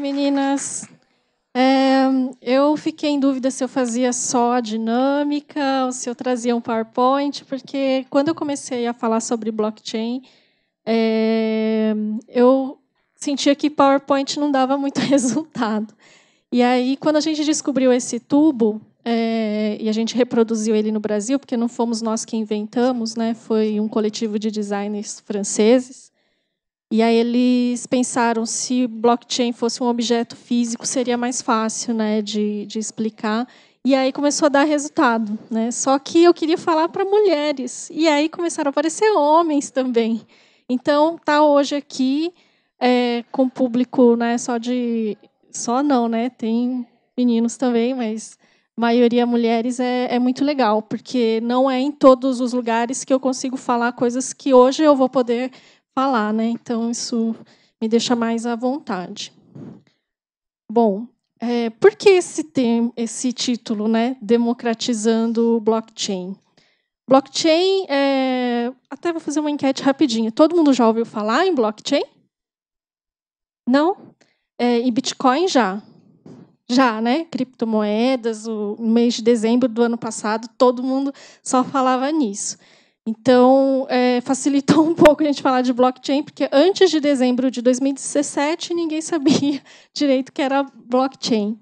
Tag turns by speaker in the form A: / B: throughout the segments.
A: meninas. É, eu fiquei em dúvida se eu fazia só a dinâmica ou se eu trazia um PowerPoint, porque quando eu comecei a falar sobre blockchain, é, eu sentia que PowerPoint não dava muito resultado. E aí, quando a gente descobriu esse tubo, é, e a gente reproduziu ele no Brasil, porque não fomos nós que inventamos, né? foi um coletivo de designers franceses, e aí eles pensaram se blockchain fosse um objeto físico seria mais fácil, né, de, de explicar. E aí começou a dar resultado, né? Só que eu queria falar para mulheres. E aí começaram a aparecer homens também. Então tá hoje aqui é, com público, né? Só de só não, né? Tem meninos também, mas maioria mulheres é, é muito legal porque não é em todos os lugares que eu consigo falar coisas que hoje eu vou poder falar, né? Então isso me deixa mais à vontade. Bom, é, por que esse, tem, esse título, né? Democratizando o blockchain. Blockchain, é, até vou fazer uma enquete rapidinha. Todo mundo já ouviu falar em blockchain? Não? É, e Bitcoin já? Já, né? Criptomoedas, o mês de dezembro do ano passado, todo mundo só falava nisso. Então, é, facilitou um pouco a gente falar de blockchain, porque antes de dezembro de 2017 ninguém sabia direito que era blockchain.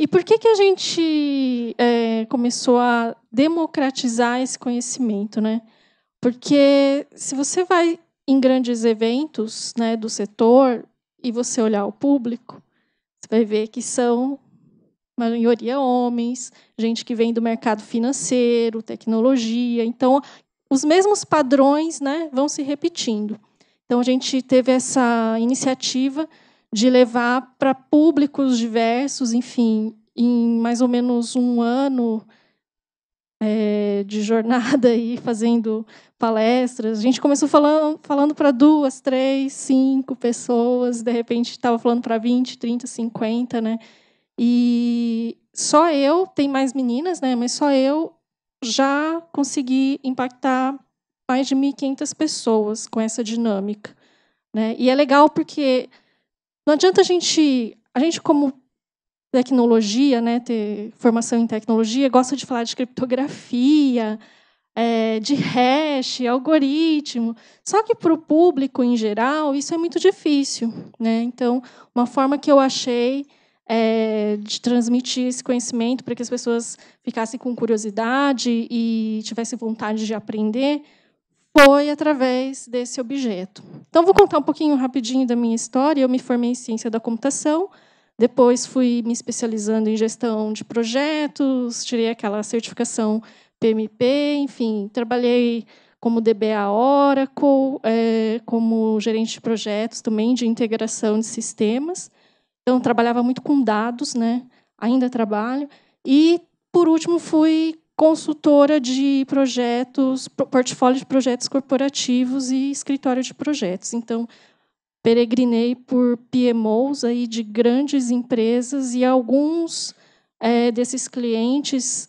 A: E por que, que a gente é, começou a democratizar esse conhecimento? Né? Porque se você vai em grandes eventos né, do setor e você olhar o público, você vai ver que são maioria homens, gente que vem do mercado financeiro, tecnologia. Então, os mesmos padrões né, vão se repetindo. Então, a gente teve essa iniciativa de levar para públicos diversos, enfim, em mais ou menos um ano é, de jornada aí, fazendo palestras. A gente começou falando, falando para duas, três, cinco pessoas, de repente estava falando para 20, 30, 50, né? E só eu, tem mais meninas, né? Mas só eu já consegui impactar mais de 1.500 pessoas com essa dinâmica. Né? E é legal porque não adianta a gente, a gente como tecnologia, né, ter formação em tecnologia, gosta de falar de criptografia, é, de hash, algoritmo. Só que para o público em geral isso é muito difícil, né? Então, uma forma que eu achei é, de transmitir esse conhecimento para que as pessoas ficassem com curiosidade e tivessem vontade de aprender, foi através desse objeto. Então, vou contar um pouquinho rapidinho da minha história. Eu me formei em ciência da computação, depois fui me especializando em gestão de projetos, tirei aquela certificação PMP, enfim, trabalhei como DBA Oracle, é, como gerente de projetos também de integração de sistemas. Então, trabalhava muito com dados, né? ainda trabalho. E, por último, fui consultora de projetos, portfólio de projetos corporativos e escritório de projetos. Então, peregrinei por PMOs aí de grandes empresas e alguns é, desses clientes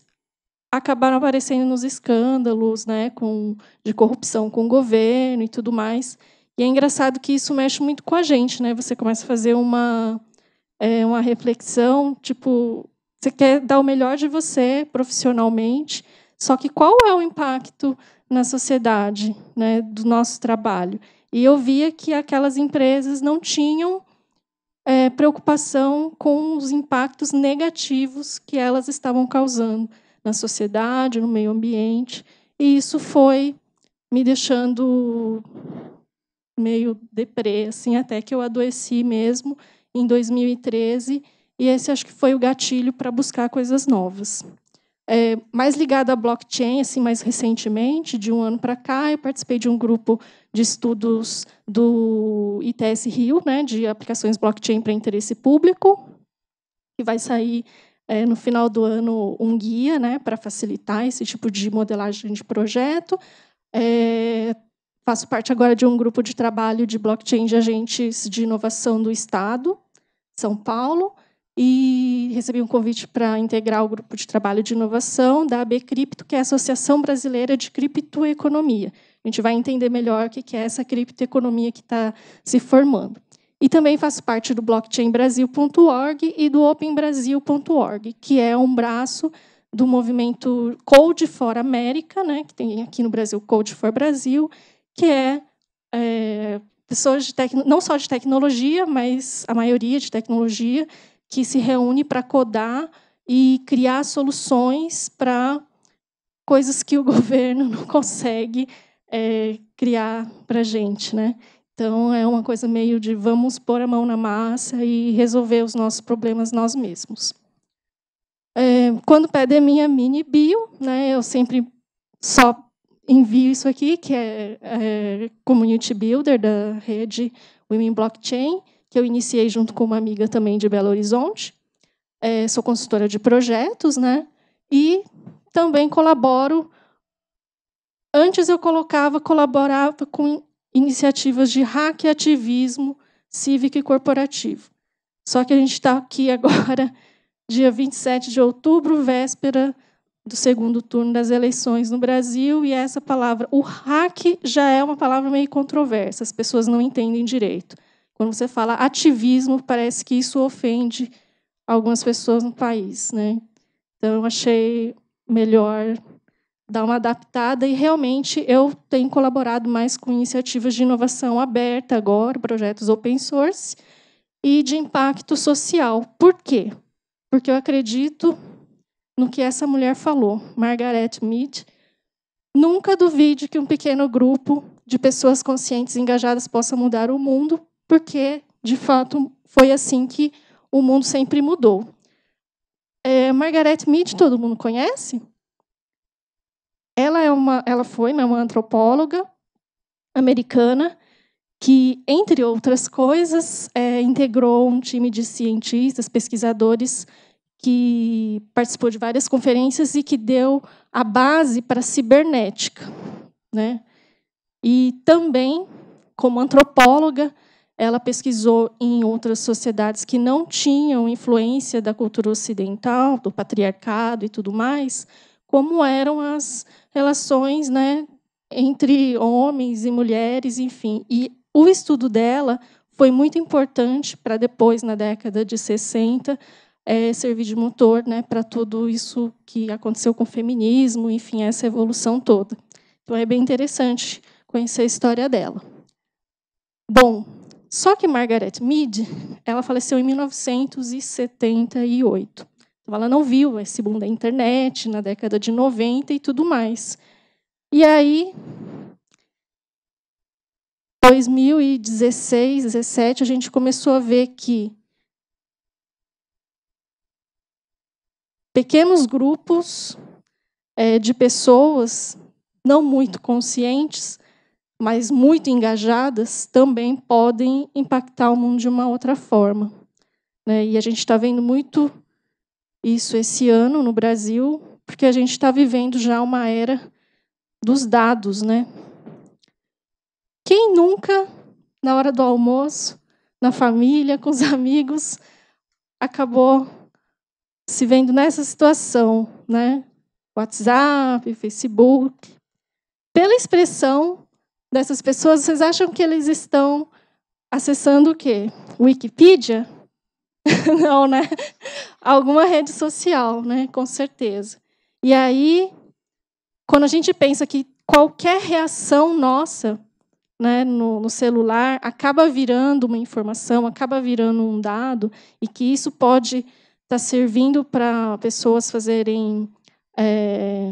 A: acabaram aparecendo nos escândalos né, com, de corrupção com o governo e tudo mais. E é engraçado que isso mexe muito com a gente, né? Você começa a fazer uma é uma reflexão, tipo, você quer dar o melhor de você profissionalmente, só que qual é o impacto na sociedade né, do nosso trabalho? E eu via que aquelas empresas não tinham é, preocupação com os impactos negativos que elas estavam causando na sociedade, no meio ambiente. E isso foi me deixando meio deprê, assim, até que eu adoeci mesmo em 2013, e esse acho que foi o gatilho para buscar coisas novas. É, mais ligado à blockchain, assim, mais recentemente, de um ano para cá, eu participei de um grupo de estudos do ITS Rio, né, de aplicações blockchain para interesse público, que vai sair é, no final do ano um guia né, para facilitar esse tipo de modelagem de projeto. É, faço parte agora de um grupo de trabalho de blockchain de agentes de inovação do Estado, são Paulo e recebi um convite para integrar o grupo de trabalho de inovação da AB Cripto, que é a Associação Brasileira de Criptoeconomia. A gente vai entender melhor o que é essa criptoeconomia que está se formando. E também faço parte do blockchainbrasil.org e do openbrasil.org, que é um braço do movimento Code for América, né, que tem aqui no Brasil Code for Brasil, que é, é pessoas de tec... não só de tecnologia, mas a maioria de tecnologia, que se reúne para codar e criar soluções para coisas que o governo não consegue é, criar para a gente. Né? Então, é uma coisa meio de vamos pôr a mão na massa e resolver os nossos problemas nós mesmos. É, quando pedem a minha mini bio, né, eu sempre só envio isso aqui, que é, é Community Builder da rede Women Blockchain, que eu iniciei junto com uma amiga também de Belo Horizonte. É, sou consultora de projetos, né? E também colaboro. Antes eu colocava, colaborava com iniciativas de hack ativismo cívico e corporativo. Só que a gente está aqui agora, dia 27 de outubro, véspera do segundo turno das eleições no Brasil, e essa palavra, o hack, já é uma palavra meio controversa, as pessoas não entendem direito. Quando você fala ativismo, parece que isso ofende algumas pessoas no país. Né? Então, eu achei melhor dar uma adaptada, e realmente eu tenho colaborado mais com iniciativas de inovação aberta agora, projetos open source, e de impacto social. Por quê? Porque eu acredito no que essa mulher falou, Margaret Mead. Nunca duvide que um pequeno grupo de pessoas conscientes e engajadas possa mudar o mundo, porque, de fato, foi assim que o mundo sempre mudou. É, Margaret Mead, todo mundo conhece? Ela, é uma, ela foi né, uma antropóloga americana que, entre outras coisas, é, integrou um time de cientistas, pesquisadores que participou de várias conferências e que deu a base para a cibernética. Né? E também, como antropóloga, ela pesquisou em outras sociedades que não tinham influência da cultura ocidental, do patriarcado e tudo mais, como eram as relações né, entre homens e mulheres, enfim. E o estudo dela foi muito importante para depois, na década de 60, é, servir de motor né, para tudo isso que aconteceu com o feminismo, enfim, essa evolução toda. Então é bem interessante conhecer a história dela. Bom, só que Margaret Mead, ela faleceu em 1978. Então ela não viu esse boom da internet na década de 90 e tudo mais. E aí 2016, 17, a gente começou a ver que pequenos grupos é, de pessoas não muito conscientes, mas muito engajadas, também podem impactar o mundo de uma outra forma. Né? E a gente está vendo muito isso esse ano no Brasil, porque a gente está vivendo já uma era dos dados, né? Quem nunca, na hora do almoço, na família, com os amigos, acabou se vendo nessa situação, né? WhatsApp, Facebook, pela expressão dessas pessoas, vocês acham que eles estão acessando o quê? Wikipedia? Não, né? Alguma rede social, né? Com certeza. E aí, quando a gente pensa que qualquer reação nossa né, no, no, celular acaba virando uma informação, acaba virando um dado, e que isso pode está servindo para pessoas fazerem é,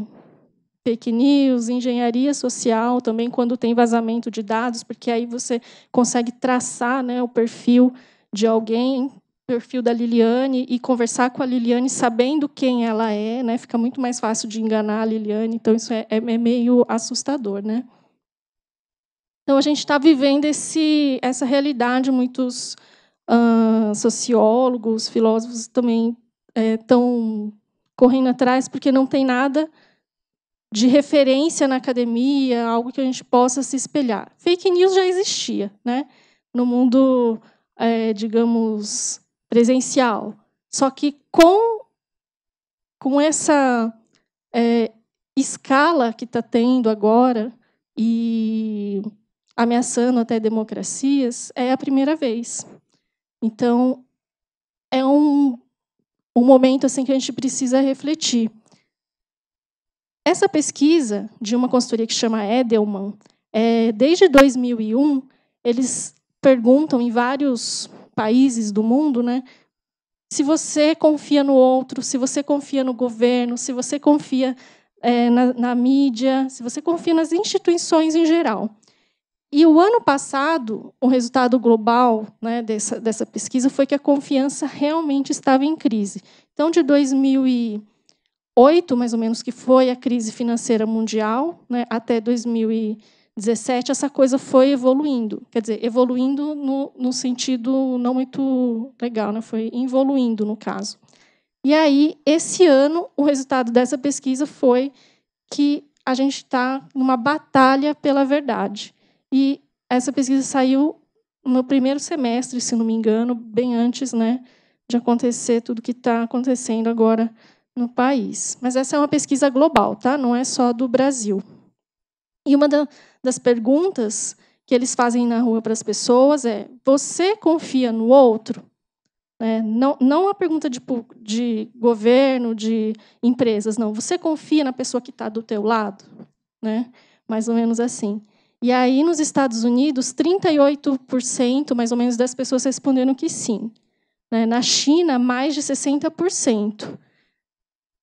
A: fake news, engenharia social também, quando tem vazamento de dados, porque aí você consegue traçar né, o perfil de alguém, perfil da Liliane, e conversar com a Liliane sabendo quem ela é, né? Fica muito mais fácil de enganar a Liliane, então isso é, é, é meio assustador, né? Então a gente está vivendo esse, essa realidade, muitos sociólogos, filósofos também estão é, correndo atrás, porque não tem nada de referência na academia, algo que a gente possa se espelhar. Fake news já existia, né? No mundo, é, digamos, presencial. Só que com, com essa é, escala que está tendo agora e ameaçando até democracias, é a primeira vez. Então, é um, um momento assim que a gente precisa refletir. Essa pesquisa de uma consultoria que chama Edelman, é, desde 2001, eles perguntam em vários países do mundo, né, se você confia no outro, se você confia no governo, se você confia é, na, na mídia, se você confia nas instituições em geral. E o ano passado, o resultado global né, dessa, dessa pesquisa foi que a confiança realmente estava em crise. Então, de 2008, mais ou menos, que foi a crise financeira mundial, né, até 2017, essa coisa foi evoluindo. Quer dizer, evoluindo no, no sentido não muito legal, né, foi evoluindo, no caso. E aí, esse ano, o resultado dessa pesquisa foi que a gente está numa batalha pela verdade. E essa pesquisa saiu no primeiro semestre, se não me engano, bem antes né, de acontecer tudo que está acontecendo agora no país. Mas essa é uma pesquisa global, tá? não é só do Brasil. E uma da, das perguntas que eles fazem na rua para as pessoas é: você confia no outro? É, não, não a pergunta de, de governo, de empresas, não. Você confia na pessoa que está do teu lado? Né? Mais ou menos assim. E aí, nos Estados Unidos, 38% mais ou menos das pessoas responderam que sim. Né? Na China, mais de 60%.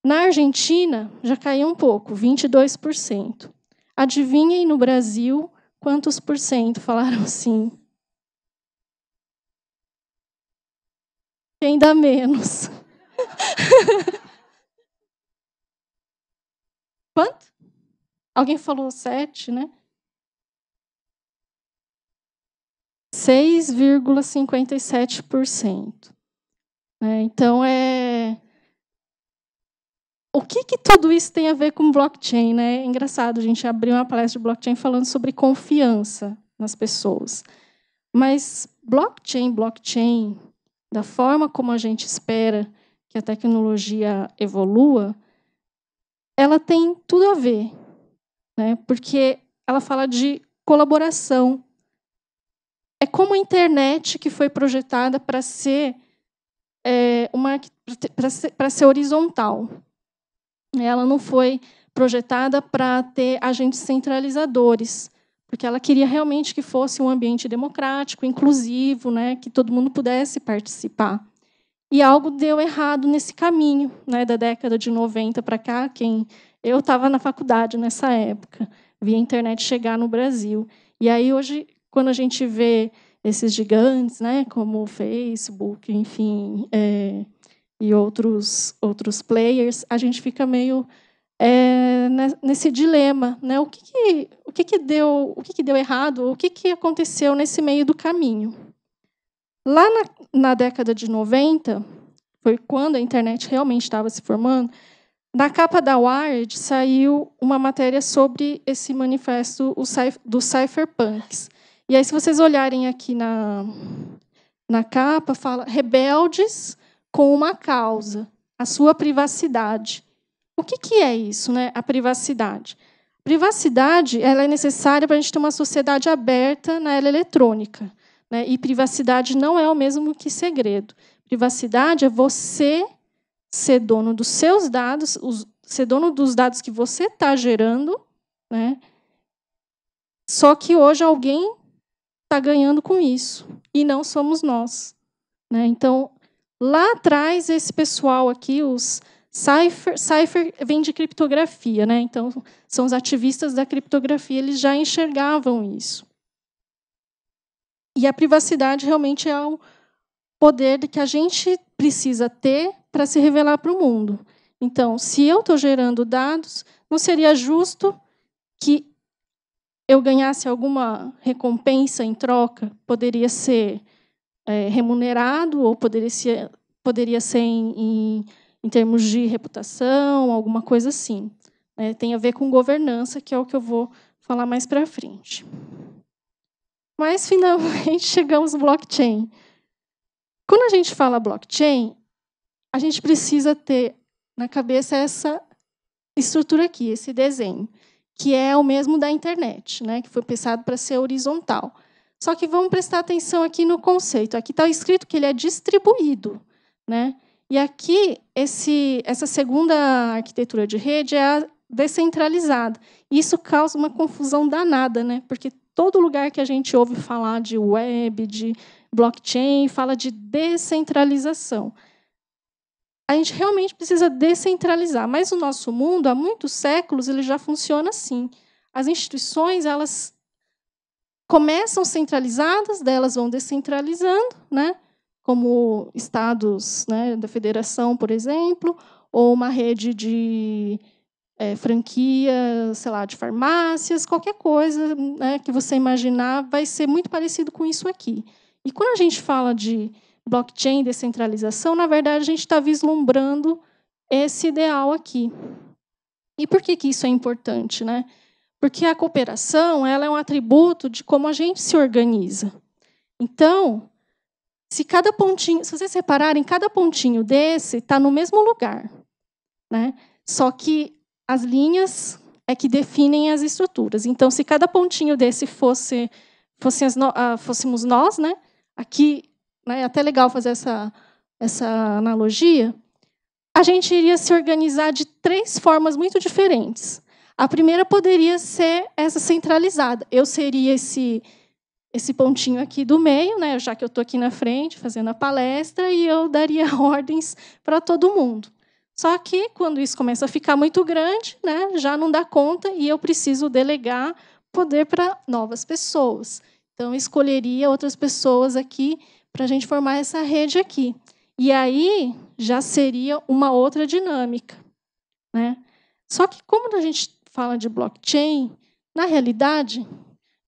A: Na Argentina, já caiu um pouco, 22%. Adivinhem no Brasil quantos por cento falaram sim? Quem dá menos? Quanto? Alguém falou sete, né? 6,57%. Né? Então, é... o que, que tudo isso tem a ver com blockchain? Né? É engraçado, a gente abriu uma palestra de blockchain falando sobre confiança nas pessoas. Mas blockchain, blockchain, da forma como a gente espera que a tecnologia evolua, ela tem tudo a ver, né? porque ela fala de colaboração, é como a internet que foi projetada para ser é, uma para ser, ser horizontal. Ela não foi projetada para ter agentes centralizadores, porque ela queria realmente que fosse um ambiente democrático, inclusivo, né, que todo mundo pudesse participar. E algo deu errado nesse caminho, né, da década de 90 para cá, quem eu estava na faculdade nessa época, via a internet chegar no Brasil. E aí hoje quando a gente vê esses gigantes, né, como o Facebook, enfim, é, e outros, outros players, a gente fica meio é, nesse dilema, né? O que, que o que, que deu o que, que deu errado? O que, que aconteceu nesse meio do caminho? Lá na, na década de 90, foi quando a internet realmente estava se formando. Na capa da Wired saiu uma matéria sobre esse manifesto do cypherpunks. E aí, se vocês olharem aqui na, na capa, fala rebeldes com uma causa, a sua privacidade. O que, que é isso, né? a privacidade? Privacidade ela é necessária para a gente ter uma sociedade aberta na era eletrônica. Né? E privacidade não é o mesmo que segredo. Privacidade é você ser dono dos seus dados, os, ser dono dos dados que você está gerando, né? Só que hoje alguém está ganhando com isso, e não somos nós. Né? Então, lá atrás, esse pessoal aqui, os Cypher, Cypher vem de criptografia, né? então são os ativistas da criptografia, eles já enxergavam isso. E a privacidade realmente é o poder que a gente precisa ter para se revelar para o mundo. Então, se eu estou gerando dados, não seria justo que eu ganhasse alguma recompensa em troca, poderia ser é, remunerado ou poderia ser, poderia ser em, em, em termos de reputação, alguma coisa assim. É, tem a ver com governança, que é o que eu vou falar mais para frente. Mas, finalmente, chegamos ao blockchain. Quando a gente fala blockchain, a gente precisa ter na cabeça essa estrutura aqui, esse desenho que é o mesmo da internet, né, que foi pensado para ser horizontal. Só que vamos prestar atenção aqui no conceito. Aqui está escrito que ele é distribuído. Né? E aqui, esse, essa segunda arquitetura de rede é a descentralizada. Isso causa uma confusão danada, né? porque todo lugar que a gente ouve falar de web, de blockchain, fala de descentralização a gente realmente precisa descentralizar. Mas o nosso mundo, há muitos séculos, ele já funciona assim. As instituições, elas começam centralizadas, delas vão descentralizando, né? como estados né, da federação, por exemplo, ou uma rede de é, franquia, sei lá, de farmácias, qualquer coisa né, que você imaginar vai ser muito parecido com isso aqui. E quando a gente fala de blockchain, descentralização, na verdade, a gente está vislumbrando esse ideal aqui. E por que, que isso é importante? Né? Porque a cooperação ela é um atributo de como a gente se organiza. Então, se cada pontinho, se vocês repararem, cada pontinho desse está no mesmo lugar. Né? Só que as linhas é que definem as estruturas. Então, se cada pontinho desse fosse, fosse no, ah, fôssemos nós, né? aqui né, é até legal fazer essa, essa analogia, a gente iria se organizar de três formas muito diferentes. A primeira poderia ser essa centralizada. Eu seria esse esse pontinho aqui do meio, né, já que eu estou aqui na frente fazendo a palestra, e eu daria ordens para todo mundo. Só que, quando isso começa a ficar muito grande, né, já não dá conta e eu preciso delegar poder para novas pessoas. Então, escolheria outras pessoas aqui para a gente formar essa rede aqui. E aí já seria uma outra dinâmica. Né? Só que, como a gente fala de blockchain, na realidade, a gente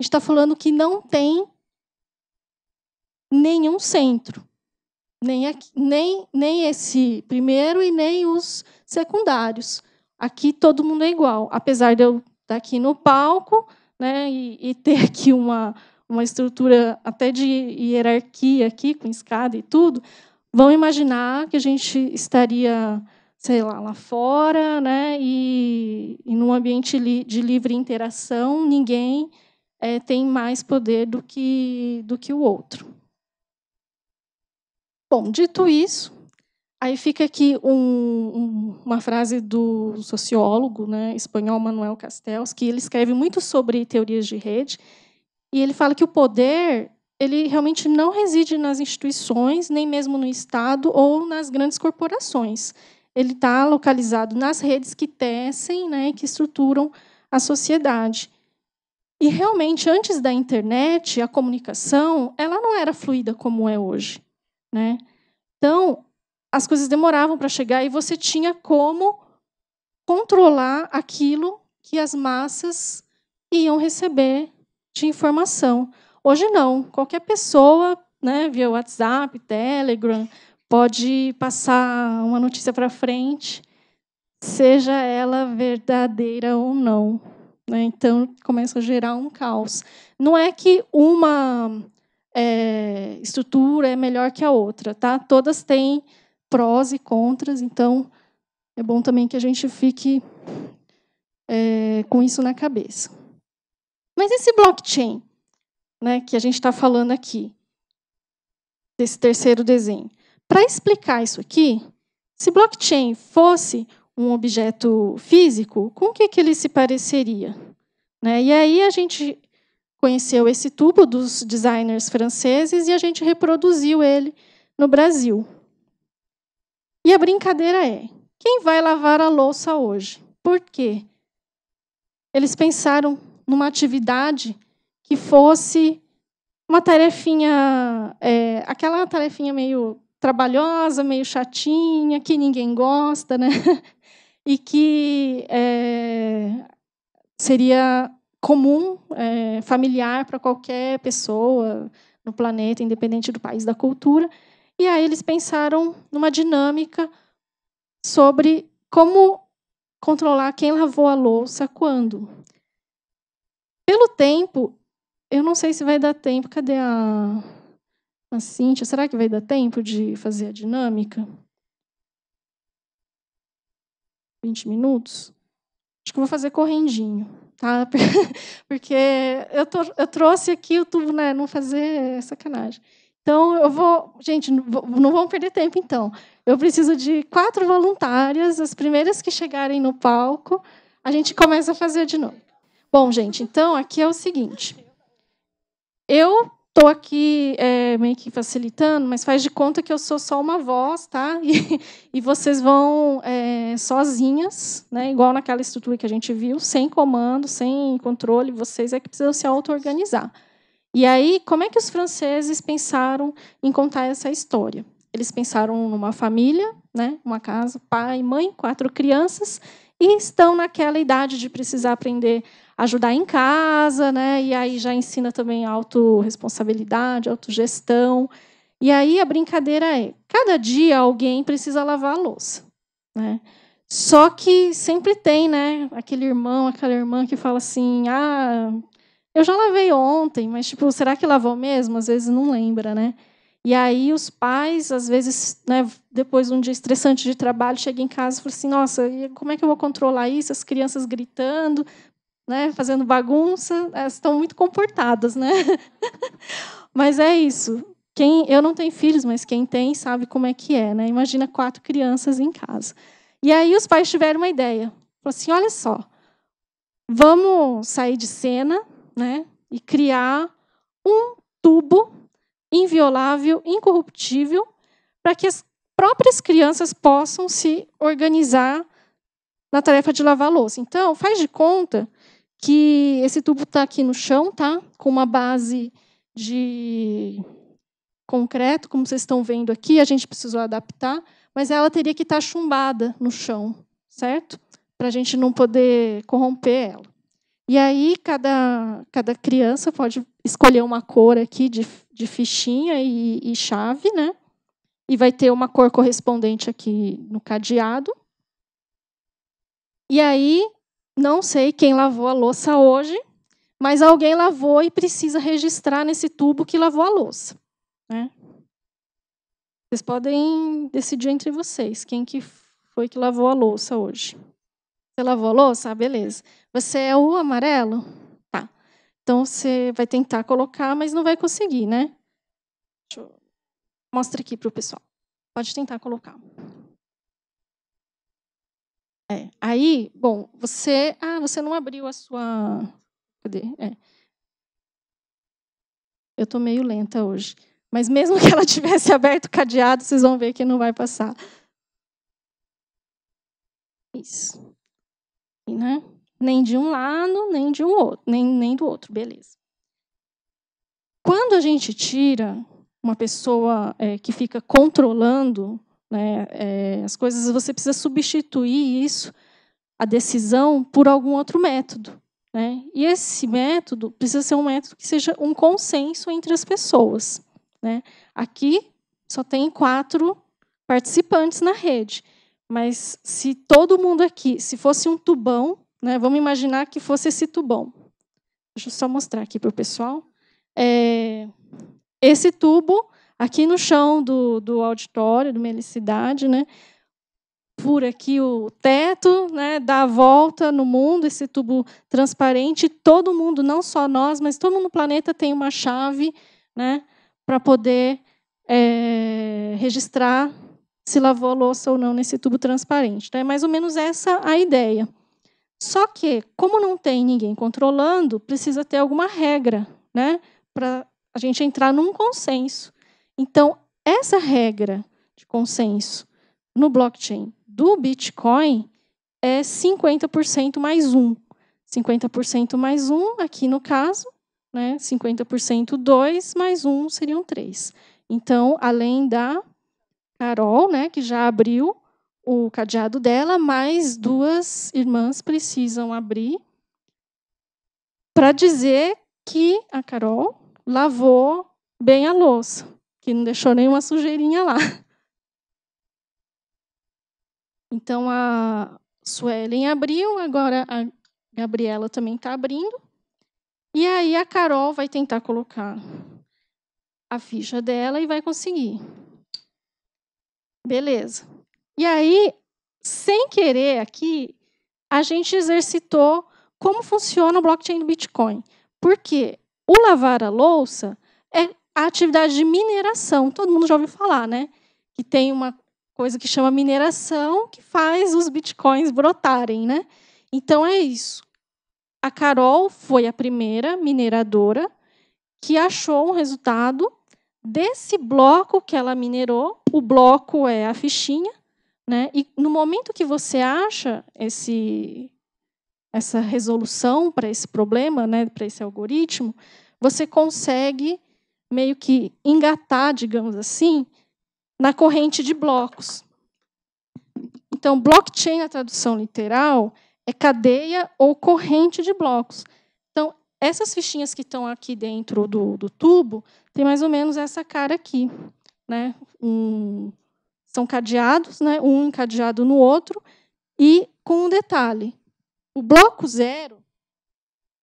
A: está falando que não tem nenhum centro. Nem, aqui, nem, nem esse primeiro e nem os secundários. Aqui todo mundo é igual. Apesar de eu estar tá aqui no palco né, e, e ter aqui uma, uma estrutura até de hierarquia aqui, com escada e tudo, vão imaginar que a gente estaria, sei lá, lá fora, né, e, e num ambiente li, de livre interação, ninguém é, tem mais poder do que, do que o outro. Bom, dito isso, aí fica aqui um, um, uma frase do sociólogo né, espanhol Manuel Castells, que ele escreve muito sobre teorias de rede, e ele fala que o poder ele realmente não reside nas instituições, nem mesmo no Estado ou nas grandes corporações. Ele está localizado nas redes que tecem né, que estruturam a sociedade. E realmente, antes da internet, a comunicação ela não era fluida como é hoje. Né? Então, as coisas demoravam para chegar e você tinha como controlar aquilo que as massas iam receber de informação. Hoje não, qualquer pessoa, né, via WhatsApp, Telegram, pode passar uma notícia para frente, seja ela verdadeira ou não. Né? Então começa a gerar um caos. Não é que uma é, estrutura é melhor que a outra, tá? Todas têm prós e contras, então é bom também que a gente fique é, com isso na cabeça. Mas esse blockchain, né, que a gente está falando aqui, desse terceiro desenho, para explicar isso aqui, se blockchain fosse um objeto físico, com o que, que ele se pareceria? Né? E aí a gente conheceu esse tubo dos designers franceses e a gente reproduziu ele no Brasil. E a brincadeira é: quem vai lavar a louça hoje? Por quê? Eles pensaram numa atividade que fosse uma tarefinha, é, aquela tarefinha meio trabalhosa, meio chatinha, que ninguém gosta, né? e que é, seria comum, é, familiar para qualquer pessoa no planeta, independente do país, da cultura. E aí eles pensaram numa dinâmica sobre como controlar quem lavou a louça quando. Pelo tempo, eu não sei se vai dar tempo. Cadê a, a Cíntia? Será que vai dar tempo de fazer a dinâmica? 20 minutos? Acho que vou fazer correndinho, tá? Porque eu, tô, eu trouxe aqui o tubo, né? Não fazer sacanagem. Então, eu vou. Gente, não vamos perder tempo, então. Eu preciso de quatro voluntárias, as primeiras que chegarem no palco, a gente começa a fazer de novo. Bom, gente, então aqui é o seguinte. Eu estou aqui é, meio que facilitando, mas faz de conta que eu sou só uma voz, tá? E, e vocês vão é, sozinhas, né? Igual naquela estrutura que a gente viu, sem comando, sem controle, vocês é que precisam se auto-organizar. E aí, como é que os franceses pensaram em contar essa história? Eles pensaram numa família, né? Uma casa, pai, mãe, quatro crianças, e estão naquela idade de precisar aprender ajudar em casa, né? E aí já ensina também autorresponsabilidade, autogestão. E aí a brincadeira é: cada dia alguém precisa lavar a louça, né? Só que sempre tem, né? Aquele irmão, aquela irmã que fala assim: ah, eu já lavei ontem, mas tipo, será que lavou mesmo? Às vezes não lembra, né? E aí os pais, às vezes, né, depois de um dia estressante de trabalho, chegam em casa e falam assim, nossa, como é que eu vou controlar isso? As crianças gritando, né, fazendo bagunça, elas estão muito comportadas, né? mas é isso. Quem eu não tenho filhos, mas quem tem sabe como é que é, né? Imagina quatro crianças em casa. E aí os pais tiveram uma ideia. Falaram assim, olha só, vamos sair de cena, né, e criar um tubo inviolável, incorruptível, para que as próprias crianças possam se organizar na tarefa de lavar louça. Então, faz de conta que esse tubo está aqui no chão, tá? Com uma base de concreto, como vocês estão vendo aqui, a gente precisou adaptar, mas ela teria que estar tá chumbada no chão, certo? Para a gente não poder corromper ela. E aí, cada, cada criança pode escolher uma cor aqui de, de fichinha e, e chave, né? E vai ter uma cor correspondente aqui no cadeado. E aí, não sei quem lavou a louça hoje, mas alguém lavou e precisa registrar nesse tubo que lavou a louça. Né? Vocês podem decidir entre vocês quem que foi que lavou a louça hoje. Você lavou a louça? Ah, beleza. Você é o amarelo? Tá. Então você vai tentar colocar, mas não vai conseguir, né? Deixa eu... Mostra aqui para o pessoal. Pode tentar colocar. É. Aí, bom, você. Ah, você não abriu a sua. Cadê? É. Eu estou meio lenta hoje. Mas mesmo que ela tivesse aberto o cadeado, vocês vão ver que não vai passar. Isso. E, né? Nem de um lado, nem de um outro, nem, nem do outro, beleza. Quando a gente tira uma pessoa é, que fica controlando né? É, as coisas você precisa substituir isso, a decisão, por algum outro método. Né? E esse método precisa ser um método que seja um consenso entre as pessoas. Né? Aqui só tem quatro participantes na rede, mas se todo mundo aqui, se fosse um tubão, né, vamos imaginar que fosse esse tubão. Deixa eu só mostrar aqui para o pessoal. É, esse tubo, aqui no chão do, do auditório, do Melicidade, né? por aqui o teto, né, dá a volta no mundo, esse tubo transparente. Todo mundo, não só nós, mas todo mundo no planeta tem uma chave né, para poder é, registrar se lavou a louça ou não nesse tubo transparente. Então, é mais ou menos essa a ideia. Só que, como não tem ninguém controlando, precisa ter alguma regra né, para a gente entrar num consenso. Então, essa regra de consenso no blockchain do Bitcoin é 50% mais um. 50% mais um, aqui no caso, né, 50% 2 mais 1 um seriam 3. Então, além da Carol, né, que já abriu o cadeado dela, mais duas irmãs precisam abrir para dizer que a Carol lavou bem a louça que não deixou nenhuma sujeirinha lá. Então a Suelen abriu, agora a Gabriela também está abrindo. E aí a Carol vai tentar colocar a ficha dela e vai conseguir. Beleza. E aí, sem querer aqui, a gente exercitou como funciona o blockchain do Bitcoin. Porque o lavar a louça é a atividade de mineração. Todo mundo já ouviu falar, né? Que tem uma coisa que chama mineração que faz os bitcoins brotarem, né? Então é isso. A Carol foi a primeira mineradora que achou um resultado desse bloco que ela minerou. O bloco é a fichinha, né? E no momento que você acha esse essa resolução para esse problema, né, para esse algoritmo, você consegue meio que engatar, digamos assim, na corrente de blocos. Então, blockchain, na tradução literal, é cadeia ou corrente de blocos. Então, essas fichinhas que estão aqui dentro do, do tubo têm mais ou menos essa cara aqui. Né? Um, são cadeados, né? um encadeado no outro, e com um detalhe. O bloco zero,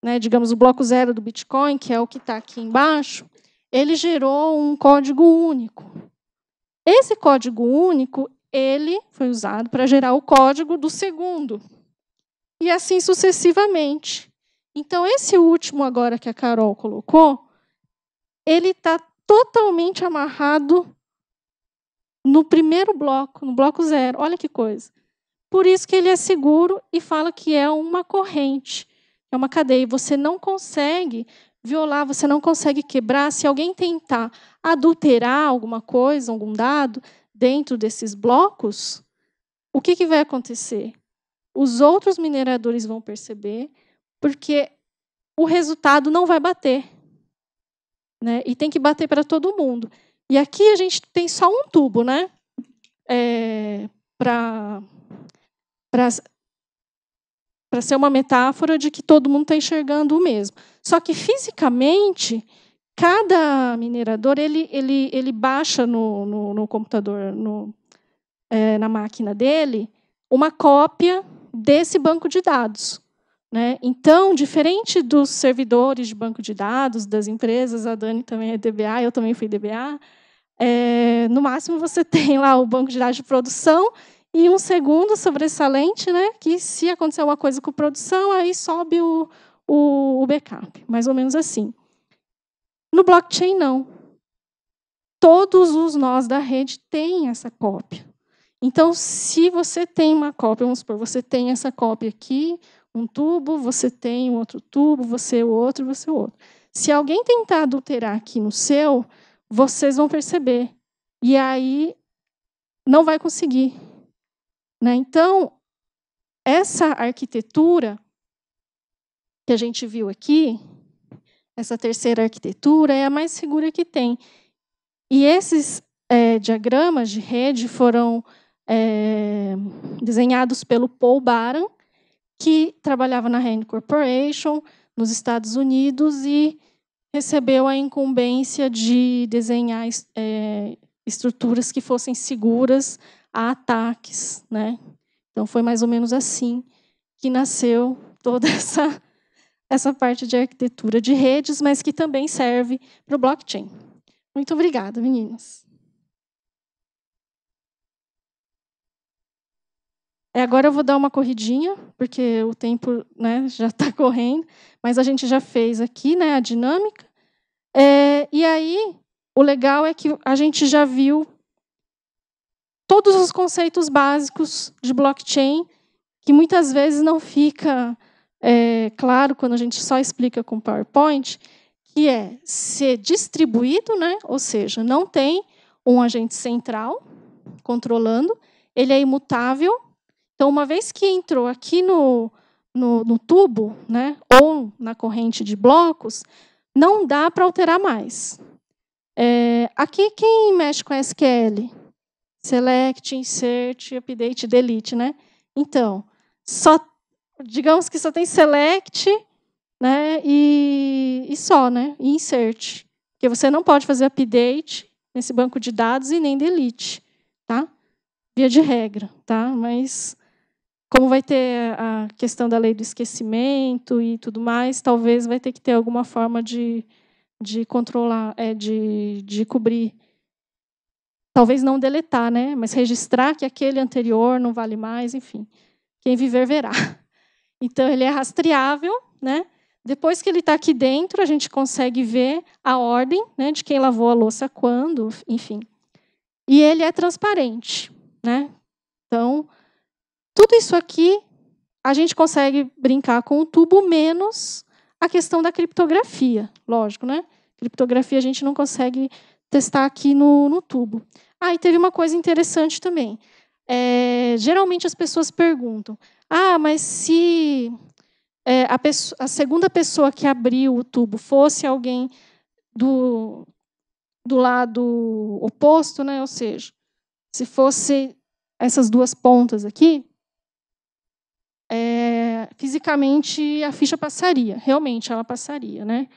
A: né, digamos, o bloco zero do Bitcoin, que é o que está aqui embaixo, ele gerou um código único. Esse código único, ele foi usado para gerar o código do segundo. E assim sucessivamente. Então, esse último agora que a Carol colocou, ele está totalmente amarrado no primeiro bloco, no bloco zero. Olha que coisa. Por isso que ele é seguro e fala que é uma corrente, é uma cadeia. Você não consegue Violar você não consegue quebrar. Se alguém tentar adulterar alguma coisa, algum dado, dentro desses blocos, o que, que vai acontecer? Os outros mineradores vão perceber, porque o resultado não vai bater. Né? E tem que bater para todo mundo. E aqui a gente tem só um tubo, né? É, para para ser uma metáfora de que todo mundo está enxergando o mesmo. Só que fisicamente, cada minerador ele, ele, ele baixa no, no, no computador, no, é, na máquina dele, uma cópia desse banco de dados. Né? Então, diferente dos servidores de banco de dados, das empresas, a Dani também é DBA, eu também fui DBA, é, no máximo você tem lá o banco de dados de produção e um segundo sobressalente, né, que se acontecer alguma coisa com produção, aí sobe o, o, o backup, mais ou menos assim. No blockchain, não. Todos os nós da rede têm essa cópia. Então, se você tem uma cópia, vamos supor, você tem essa cópia aqui, um tubo, você tem outro tubo, você é o outro, você é o outro. Se alguém tentar adulterar aqui no seu, vocês vão perceber. E aí não vai conseguir. Né? Então, essa arquitetura que a gente viu aqui, essa terceira arquitetura, é a mais segura que tem. E esses é, diagramas de rede foram é, desenhados pelo Paul Baran, que trabalhava na Rand Corporation, nos Estados Unidos, e recebeu a incumbência de desenhar é, estruturas que fossem seguras a ataques. Né? Então, foi mais ou menos assim que nasceu toda essa essa parte de arquitetura de redes, mas que também serve para o blockchain. Muito obrigada, meninas. É, agora eu vou dar uma corridinha, porque o tempo né, já está correndo, mas a gente já fez aqui né, a dinâmica. É, e aí, o legal é que a gente já viu todos os conceitos básicos de blockchain, que muitas vezes não fica é, claro quando a gente só explica com PowerPoint, que é ser distribuído, né? ou seja, não tem um agente central controlando, ele é imutável. Então, uma vez que entrou aqui no, no, no tubo né? ou na corrente de blocos, não dá para alterar mais. É, aqui, quem mexe com SQL? Select, insert, update, delete, né? Então, só digamos que só tem select né, e, e só, né, e insert. Porque você não pode fazer update nesse banco de dados e nem delete, tá? Via de regra, tá? Mas como vai ter a questão da lei do esquecimento e tudo mais, talvez vai ter que ter alguma forma de, de controlar, é, de, de cobrir. Talvez não deletar, né? Mas registrar que aquele anterior não vale mais, enfim. Quem viver verá. Então, ele é rastreável. Né? Depois que ele está aqui dentro, a gente consegue ver a ordem né, de quem lavou a louça quando, enfim. E ele é transparente. Né? Então, tudo isso aqui a gente consegue brincar com o tubo, menos a questão da criptografia, lógico, né? Criptografia a gente não consegue testar aqui no, no tubo. Ah, e teve uma coisa interessante também. É, geralmente as pessoas perguntam: ah, mas se é, a, pessoa, a, segunda pessoa que abriu o tubo fosse alguém do, do lado oposto, né? ou seja, se fosse essas duas pontas aqui, é, fisicamente a ficha passaria, realmente ela passaria. Né?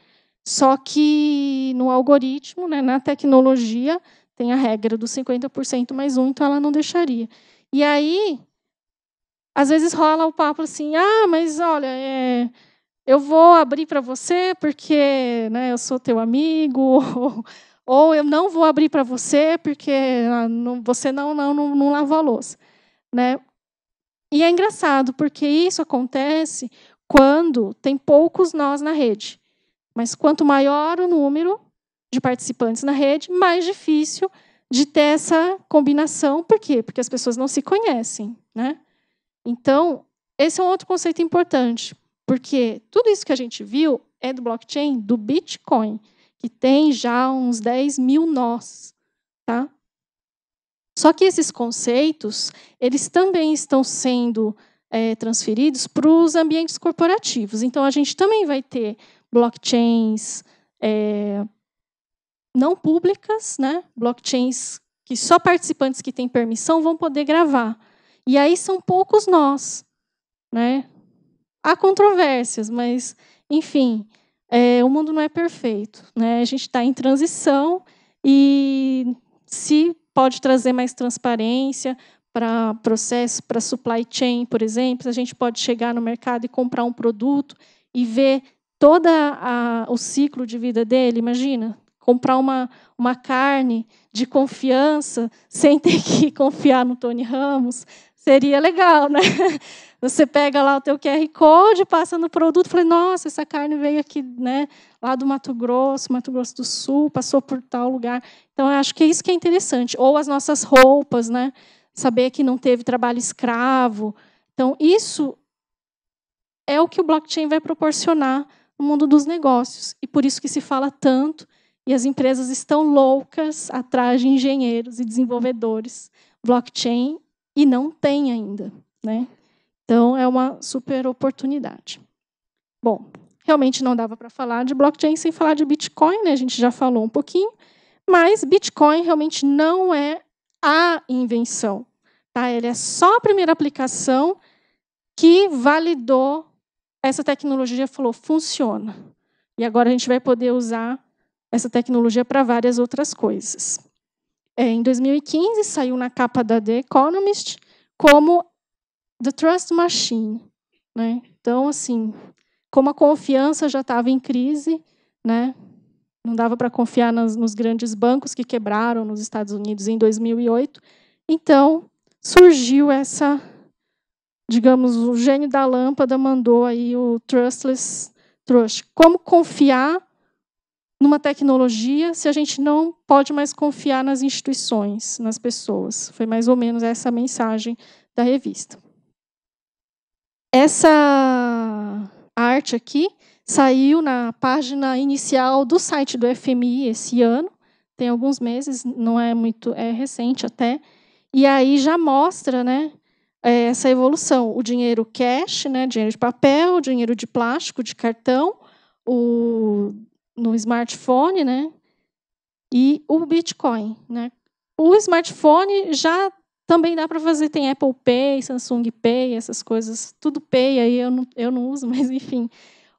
A: Só que no algoritmo, né, na tecnologia, tem a regra dos 50% mais um, então ela não deixaria. E aí, às vezes rola o papo assim: ah, mas olha, é, eu vou abrir para você porque né, eu sou teu amigo, ou, ou eu não vou abrir para você porque ah, não, você não, não, não, não lavou a louça. Né? E é engraçado, porque isso acontece quando tem poucos nós na rede. Mas quanto maior o número de participantes na rede, mais difícil de ter essa combinação. Por quê? Porque as pessoas não se conhecem. Né? Então, esse é um outro conceito importante, porque tudo isso que a gente viu é do blockchain do Bitcoin, que tem já uns 10 mil nós. Tá? Só que esses conceitos, eles também estão sendo é, transferidos para os ambientes corporativos. Então, a gente também vai ter blockchains é, não públicas, né? blockchains que só participantes que têm permissão vão poder gravar. E aí são poucos nós, né? Há controvérsias, mas, enfim, é, o mundo não é perfeito, né? A gente está em transição e se pode trazer mais transparência para processo, para supply chain, por exemplo, a gente pode chegar no mercado e comprar um produto e ver todo o ciclo de vida dele, imagina, comprar uma, uma carne de confiança sem ter que confiar no Tony Ramos, Seria legal, né? Você pega lá o teu QR Code, passa no produto, falei, nossa, essa carne veio aqui, né, lá do Mato Grosso, Mato Grosso do Sul, passou por tal lugar. Então, eu acho que é isso que é interessante. Ou as nossas roupas, né? Saber que não teve trabalho escravo. Então, isso é o que o blockchain vai proporcionar no mundo dos negócios. E por isso que se fala tanto e as empresas estão loucas atrás de engenheiros e desenvolvedores. Blockchain e não tem ainda. Né? Então, é uma super oportunidade. Bom, realmente não dava para falar de blockchain sem falar de Bitcoin, né? a gente já falou um pouquinho, mas Bitcoin realmente não é a invenção. Tá? Ele é só a primeira aplicação que validou essa tecnologia, falou, funciona. E agora a gente vai poder usar essa tecnologia para várias outras coisas. É, em 2015, saiu na capa da The Economist como The Trust Machine. Né? Então, assim, como a confiança já estava em crise, né? não dava para confiar nos grandes bancos que quebraram nos Estados Unidos em 2008. Então, surgiu essa, digamos, o gênio da lâmpada mandou aí o trustless trust. Como confiar numa tecnologia se a gente não pode mais confiar nas instituições, nas pessoas. Foi mais ou menos essa a mensagem da revista. Essa arte aqui saiu na página inicial do site do FMI esse ano, tem alguns meses, não é muito, é recente até, e aí já mostra, né, é, essa evolução, o dinheiro cash, né, dinheiro de papel, dinheiro de plástico, de cartão, o no smartphone, né? E o Bitcoin, né? O smartphone já também dá para fazer, tem Apple Pay, Samsung Pay, essas coisas, tudo Pay aí eu não, eu não uso, mas enfim.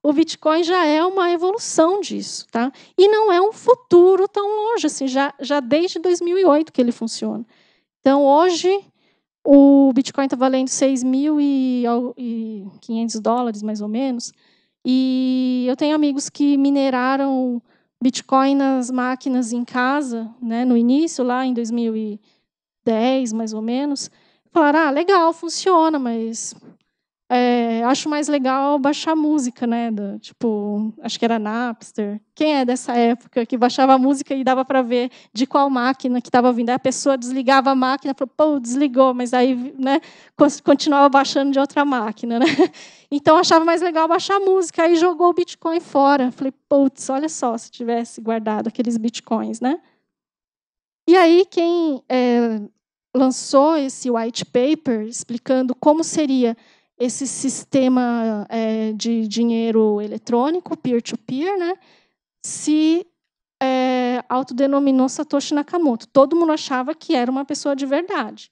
A: O Bitcoin já é uma evolução disso, tá? E não é um futuro tão longe assim, já, já desde 2008 que ele funciona. Então, hoje, o Bitcoin está valendo 6.500 dólares, mais ou menos. E eu tenho amigos que mineraram Bitcoin nas máquinas em casa, né, no início, lá em 2010, mais ou menos. Falaram, ah, legal, funciona, mas é, acho mais legal baixar música, né? Do, tipo, acho que era Napster. Quem é dessa época que baixava música e dava para ver de qual máquina que estava vindo? Aí a pessoa desligava a máquina, falou, pô, desligou, mas aí né, continuava baixando de outra máquina, né? Então achava mais legal baixar música, aí jogou o Bitcoin fora. Falei, putz, olha só, se tivesse guardado aqueles Bitcoins, né? E aí quem é, lançou esse white paper explicando como seria esse sistema é, de dinheiro eletrônico, peer-to-peer, -peer, né, se é, autodenominou Satoshi Nakamoto. Todo mundo achava que era uma pessoa de verdade.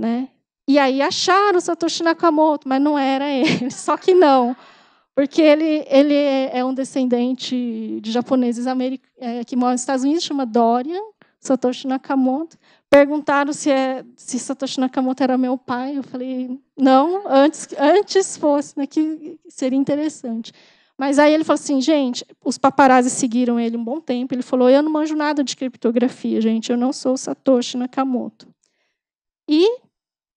A: Né? E aí acharam Satoshi Nakamoto, mas não era ele, só que não. Porque ele, ele é, é um descendente de japoneses é, que moram nos Estados Unidos, chama Dorian Satoshi Nakamoto. Perguntaram se, é, se Satoshi Nakamoto era meu pai. Eu falei, não, antes, antes fosse, né, que seria interessante. Mas aí ele falou assim, gente, os paparazzi seguiram ele um bom tempo. Ele falou, eu não manjo nada de criptografia, gente, eu não sou Satoshi Nakamoto. E,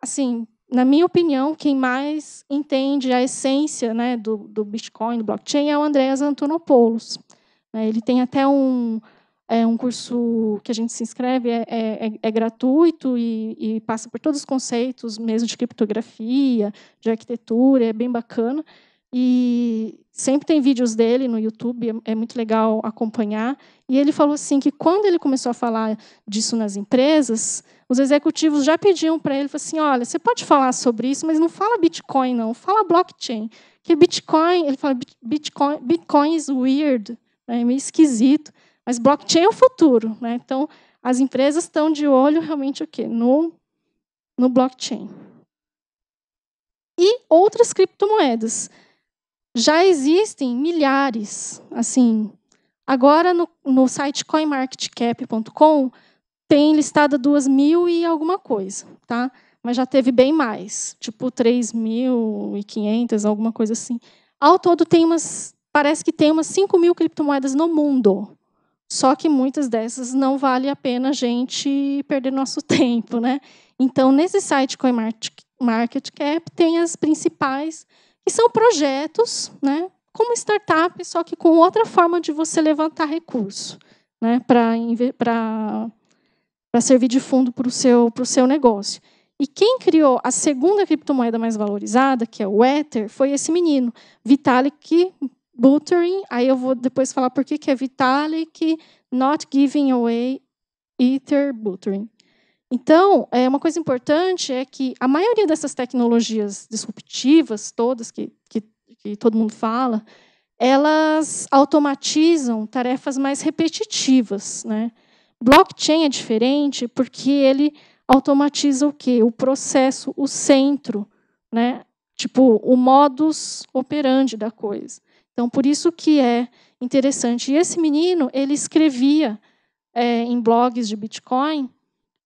A: assim, na minha opinião, quem mais entende a essência né, do, do Bitcoin, do blockchain, é o Andreas Antonopoulos. Né. Ele tem até um, é um curso que a gente se inscreve, é, é, é, é gratuito e, e, passa por todos os conceitos, mesmo de criptografia, de arquitetura, é bem bacana. E sempre tem vídeos dele no YouTube, é, é muito legal acompanhar. E ele falou assim que quando ele começou a falar disso nas empresas, os executivos já pediam para ele, assim, olha, você pode falar sobre isso, mas não fala Bitcoin, não, fala blockchain. Que Bitcoin, ele fala Bitcoin, Bitcoin is weird, né, é meio esquisito. Mas blockchain é o futuro, né? Então, as empresas estão de olho realmente o quê? No, no blockchain. E outras criptomoedas. Já existem milhares, assim. Agora, no, no site coinmarketcap.com, tem listada duas mil e alguma coisa, tá? Mas já teve bem mais, tipo 3.500, alguma coisa assim. Ao todo, tem umas, parece que tem umas 5 mil criptomoedas no mundo. Só que muitas dessas não vale a pena a gente perder nosso tempo, né? Então, nesse site CoinMarketCap tem as principais, que são projetos, né? Como startup, só que com outra forma de você levantar recurso, né? Para servir de fundo para o seu, o seu negócio. E quem criou a segunda criptomoeda mais valorizada, que é o Ether, foi esse menino, Vitalik Buttering, aí eu vou depois falar por que é Vitalik, Not Giving Away Ether Buttering. Então, é, uma coisa importante é que a maioria dessas tecnologias disruptivas, todas que, que, que todo mundo fala, elas automatizam tarefas mais repetitivas. Né? Blockchain é diferente porque ele automatiza o quê? O processo, o centro, né? tipo o modus operandi da coisa. Então, por isso que é interessante. E esse menino, ele escrevia é, em blogs de Bitcoin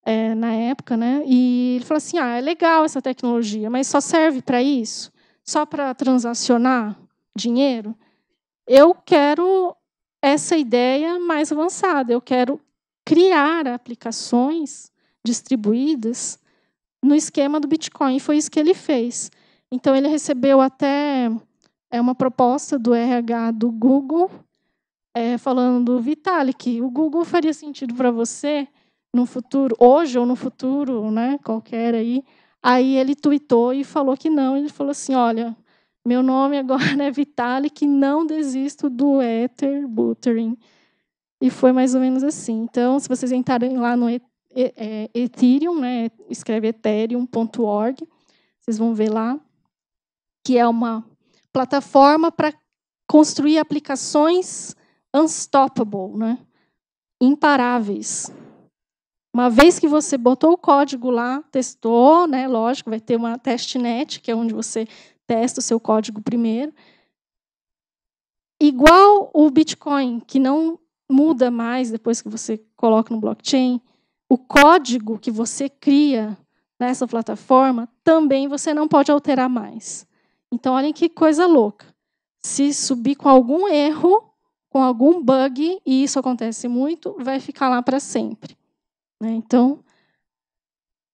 A: é, na época, né? E ele falou assim: ah, é legal essa tecnologia, mas só serve para isso? Só para transacionar dinheiro? Eu quero essa ideia mais avançada. Eu quero criar aplicações distribuídas no esquema do Bitcoin. Foi isso que ele fez. Então ele recebeu até é uma proposta do RH do Google, é, falando, Vitalik, o Google faria sentido para você no futuro, hoje ou no futuro, né, qualquer aí. Aí ele tweetou e falou que não. Ele falou assim, olha, meu nome agora é Vitalik, não desisto do Ether Buttering. E foi mais ou menos assim. Então, se vocês entrarem lá no é, Ethereum, né, escreve ethereum.org, vocês vão ver lá que é uma plataforma para construir aplicações unstoppable, né? imparáveis. Uma vez que você botou o código lá, testou, né? Lógico, vai ter uma testnet, que é onde você testa o seu código primeiro. Igual o Bitcoin, que não muda mais depois que você coloca no blockchain, o código que você cria nessa plataforma também você não pode alterar mais. Então, olhem que coisa louca. Se subir com algum erro, com algum bug, e isso acontece muito, vai ficar lá para sempre. Né? Então,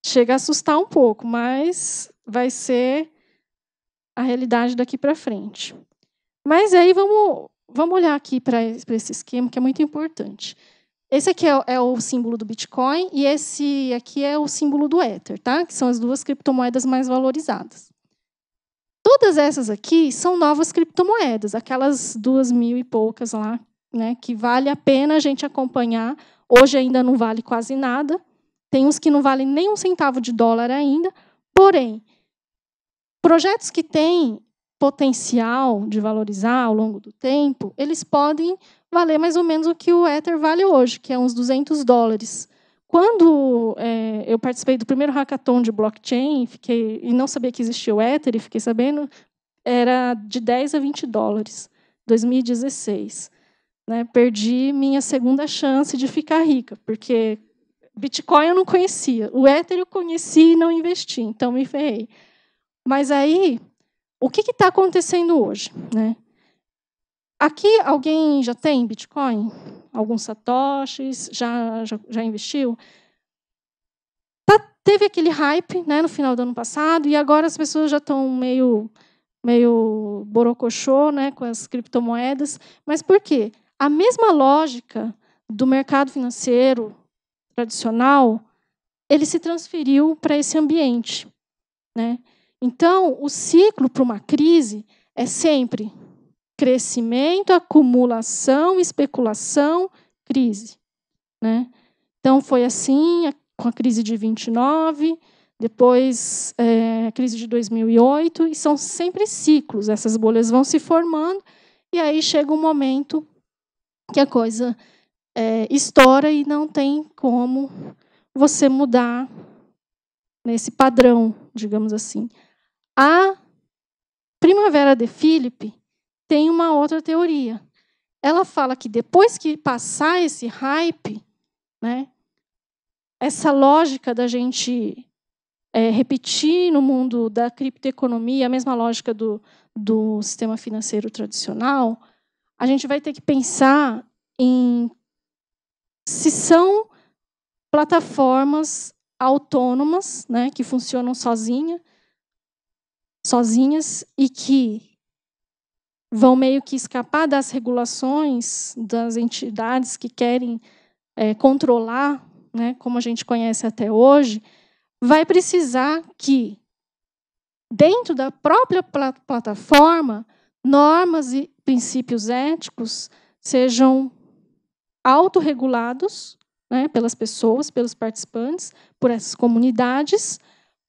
A: chega a assustar um pouco, mas vai ser a realidade daqui para frente. Mas aí vamos, vamos olhar aqui para esse esquema, que é muito importante. Esse aqui é, é, o símbolo do Bitcoin e esse aqui é o símbolo do Ether, tá? que são as duas criptomoedas mais valorizadas. Todas essas aqui são novas criptomoedas, aquelas duas mil e poucas lá, né, que vale a pena a gente acompanhar. Hoje ainda não vale quase nada. Tem uns que não valem nem um centavo de dólar ainda. Porém, projetos que têm potencial de valorizar ao longo do tempo, eles podem valer mais ou menos o que o Ether vale hoje, que é uns 200 dólares. Quando é, eu participei do primeiro hackathon de blockchain fiquei, e não sabia que existia o Ether, e fiquei sabendo, era de 10 a 20 dólares, 2016. Né? Perdi minha segunda chance de ficar rica, porque Bitcoin eu não conhecia, o Ether eu conheci e não investi, então me ferrei. Mas aí, o que está acontecendo hoje? Né? Aqui, alguém já tem Bitcoin? alguns satoshis, já, já, já investiu? Tá, teve aquele hype né, no final do ano passado, e agora as pessoas já estão meio, meio borocochô né, com as criptomoedas. Mas por quê? A mesma lógica do mercado financeiro tradicional, ele se transferiu para esse ambiente. Né? Então, o ciclo para uma crise é sempre crescimento, acumulação, especulação, crise. Né? Então, foi assim com a crise de 29, depois é, a crise de 2008, e são sempre ciclos, essas bolhas vão se formando, e aí chega um momento que a coisa é, estoura e não tem como você mudar nesse padrão, digamos assim. A Primavera de Philippe tem uma outra teoria. Ela fala que depois que passar esse hype, né, essa lógica da gente é, repetir no mundo da criptoeconomia a mesma lógica do, do sistema financeiro tradicional, a gente vai ter que pensar em se são plataformas autônomas, né, que funcionam sozinha, sozinhas e que vão meio que escapar das regulações das entidades que querem é, controlar, né, como a gente conhece até hoje, vai precisar que, dentro da própria plataforma, normas e princípios éticos sejam autorregulados né, pelas pessoas, pelos participantes, por essas comunidades,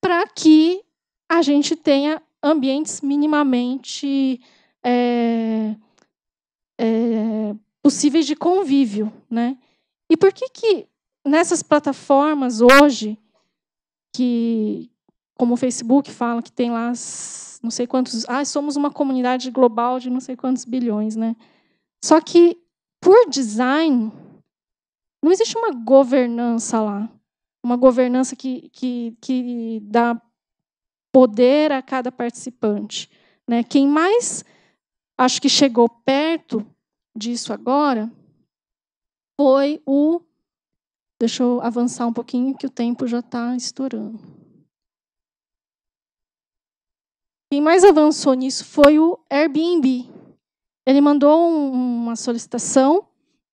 A: para que a gente tenha ambientes minimamente é, é, possíveis de convívio. Né? E por que, que nessas plataformas hoje, que como o Facebook fala que tem lá não sei quantos, ah, somos uma comunidade global de não sei quantos bilhões, né? Só que por design não existe uma governança lá, uma governança que, que, que dá poder a cada participante, né? Quem mais acho que chegou perto disso agora, foi o. Deixa eu avançar um pouquinho, que o tempo já está estourando. Quem mais avançou nisso foi o Airbnb. Ele mandou uma solicitação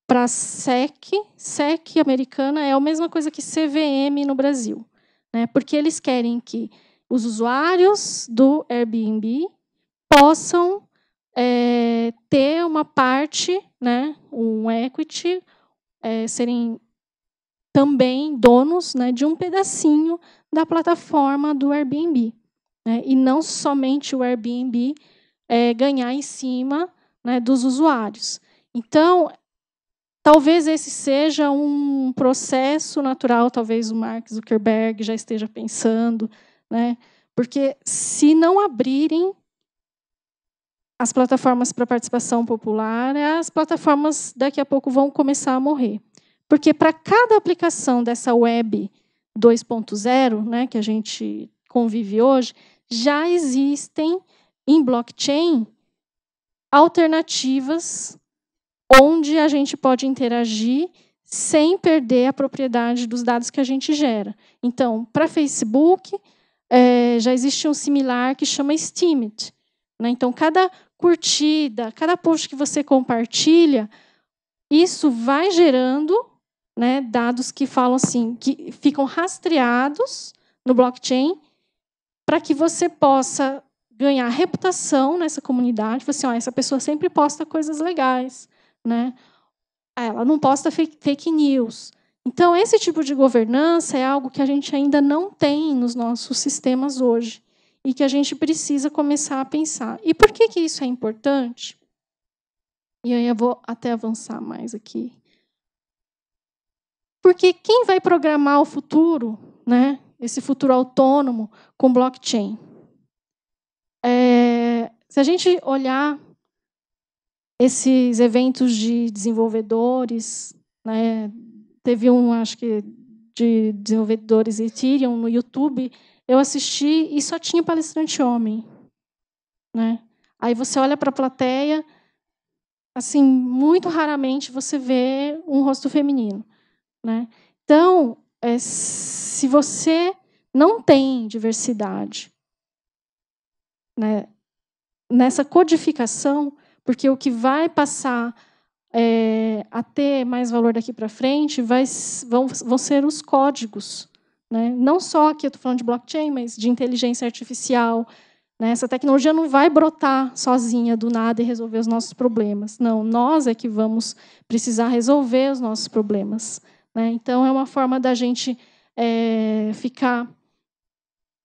A: para a SEC. SEC americana é a mesma coisa que CVM no Brasil, né? porque eles querem que os usuários do Airbnb possam é, ter uma parte, né, um equity, é, serem também donos né, de um pedacinho da plataforma do Airbnb. Né, e não somente o Airbnb é, ganhar em cima né, dos usuários. Então, talvez esse seja um processo natural, talvez o Mark Zuckerberg já esteja pensando, né, porque se não abrirem as plataformas para participação popular, é as plataformas daqui a pouco vão começar a morrer. Porque para cada aplicação dessa web 2.0, né, que a gente convive hoje, já existem em blockchain alternativas onde a gente pode interagir sem perder a propriedade dos dados que a gente gera. Então, para Facebook, é, já existe um similar que chama Steemit. Né? Então, cada curtida, cada post que você compartilha, isso vai gerando né, dados que falam assim, que ficam rastreados no blockchain para que você possa ganhar reputação nessa comunidade. Você, assim, ó, essa pessoa sempre posta coisas legais, né? Ela não posta fake, fake news. Então, esse tipo de governança é algo que a gente ainda não tem nos nossos sistemas hoje e que a gente precisa começar a pensar. E por que, que isso é importante? E aí eu vou até avançar mais aqui. Porque quem vai programar o futuro, né, esse futuro autônomo, com blockchain? É, se a gente olhar esses eventos de desenvolvedores, né, teve um, acho que, de desenvolvedores Ethereum no YouTube, eu assisti e só tinha palestrante homem. Né? Aí você olha para a plateia, assim, muito raramente você vê um rosto feminino. Né? Então, é, se você não tem diversidade né, nessa codificação, porque o que vai passar é, a ter mais valor daqui para frente vai, vão, vão ser os códigos né? Não só aqui eu estou falando de blockchain, mas de inteligência artificial. Né? Essa tecnologia não vai brotar sozinha do nada e resolver os nossos problemas. Não, nós é que vamos precisar resolver os nossos problemas. Né? Então, é uma forma da gente é, ficar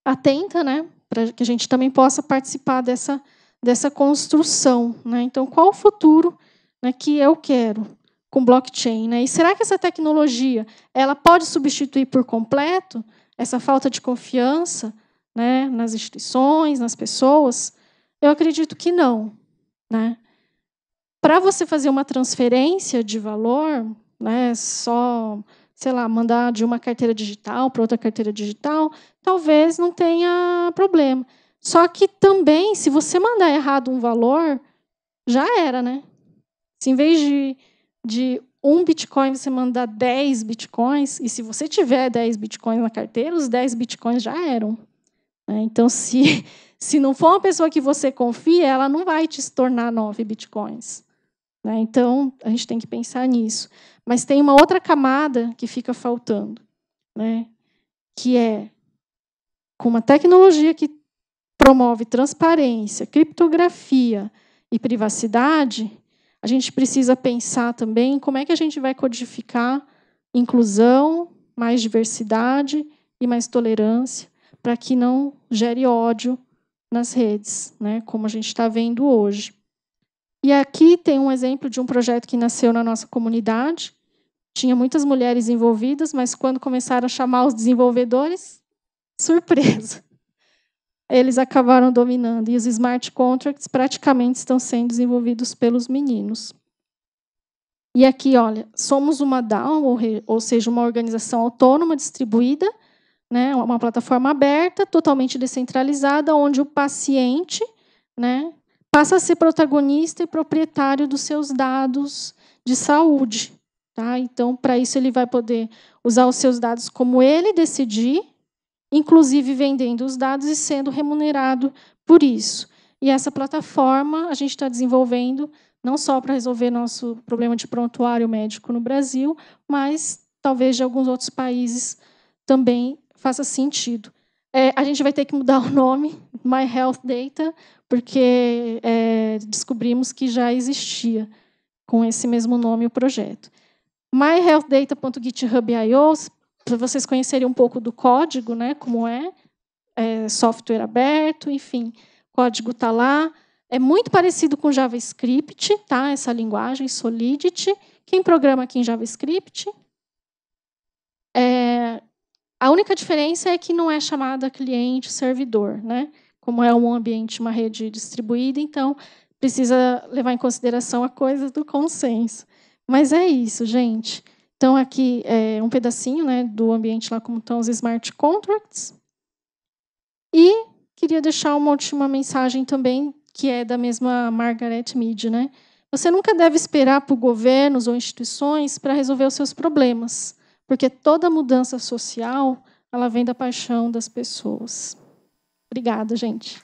A: atenta, né? para que a gente também possa participar dessa, dessa construção. Né? Então, qual o futuro né, que eu quero? com blockchain, né? E será que essa tecnologia ela pode substituir por completo essa falta de confiança, né, nas instituições, nas pessoas? Eu acredito que não, né? Para você fazer uma transferência de valor, né, só, sei lá, mandar de uma carteira digital para outra carteira digital, talvez não tenha problema. Só que também, se você mandar errado um valor, já era, né? Se em vez de de um Bitcoin você mandar 10 Bitcoins, e se você tiver 10 Bitcoins na carteira, os 10 Bitcoins já eram. Né? Então, se, se não for uma pessoa que você confia, ela não vai te tornar 9 Bitcoins. Né? Então, a gente tem que pensar nisso. Mas tem uma outra camada que fica faltando, né? que é com uma tecnologia que promove transparência, criptografia e privacidade, a gente precisa pensar também como é que a gente vai codificar inclusão, mais diversidade e mais tolerância para que não gere ódio nas redes, né, como a gente está vendo hoje. E aqui tem um exemplo de um projeto que nasceu na nossa comunidade. Tinha muitas mulheres envolvidas, mas quando começaram a chamar os desenvolvedores, surpresa! eles acabaram dominando. E os smart contracts praticamente estão sendo desenvolvidos pelos meninos. E aqui, olha, somos uma DAO, ou, seja, uma organização autônoma, distribuída, né, uma plataforma aberta, totalmente descentralizada, onde o paciente né, passa a ser protagonista e proprietário dos seus dados de saúde. Tá? Então, para isso, ele vai poder usar os seus dados como ele decidir, inclusive vendendo os dados e sendo remunerado por isso. E essa plataforma a gente está desenvolvendo não só para resolver nosso problema de prontuário médico no Brasil, mas talvez de alguns outros países também faça sentido. É, a gente vai ter que mudar o nome, My Health Data, porque é, descobrimos que já existia com esse mesmo nome o projeto. MyHealthData.github.io para vocês conhecerem um pouco do código, né, como é, é software aberto, enfim, código está lá. É muito parecido com JavaScript, tá? Essa linguagem Solidity. Quem programa aqui em JavaScript? É, a única diferença é que não é chamada cliente-servidor, né? Como é um ambiente, uma rede distribuída, então precisa levar em consideração a coisa do consenso. Mas é isso, gente. Então, aqui é um pedacinho né, do ambiente lá, como estão os smart contracts. E queria deixar uma última mensagem também, que é da mesma Margaret Mead. Né? Você nunca deve esperar por governos ou instituições para resolver os seus problemas, porque toda mudança social ela vem da paixão das pessoas. Obrigada, gente.